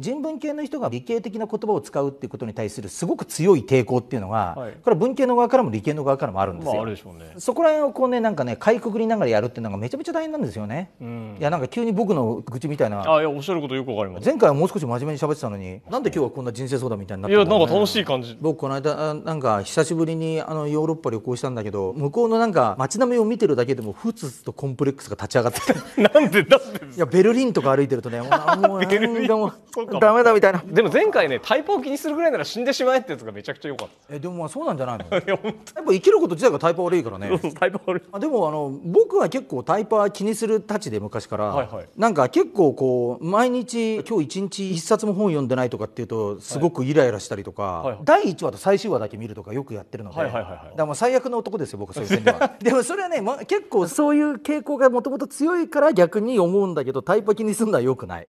人文系の人が理系的な言葉を使うっていうことに対するすごく強い抵抗っていうのが、はい、これは文系の側からも理系の側からもあるんですよ。まあね、そこら辺をこうねなんかねかいくぐりながらやるっていうのがめちゃめちゃ大変なんですよね。うん、いやなんか急に僕の愚痴みたいな。あいやおっしゃることよくわかります。前回はもう少し真面目に喋ってたのに、なんで今日はこんな人生相談みたいになってるね、いやなんか楽しい感じ。僕この間なんか久しぶりにあのヨーロッパ旅行したんだけど、向こうのなんか街並みを見てるだけでもふつふつとコンプレックスが立ち上がってきた。なんでだって。いやベルリンとか歩いてるとね、もうかダメだみたいなでも前回ねタイパを気にするぐらいなら死んでしまえってやつがめちゃくちゃ良かったえでもまあそうなんじゃないの やっぱ生きること自体がタイパ悪いからね タイプ悪いあでもあの僕は結構タイパ気にするたちで昔から、はいはい、なんか結構こう毎日今日一日一冊も本読んでないとかっていうとすごくイライラしたりとか、はいはい、第1話と最終話だけ見るとかよくやってるので、はいはいはいはい、だからもう最悪の男ですよ僕そういう点では でもそれはね、ま、結構そういう傾向がもともと強いから逆に思うんだけどタイパ気にするのはよくない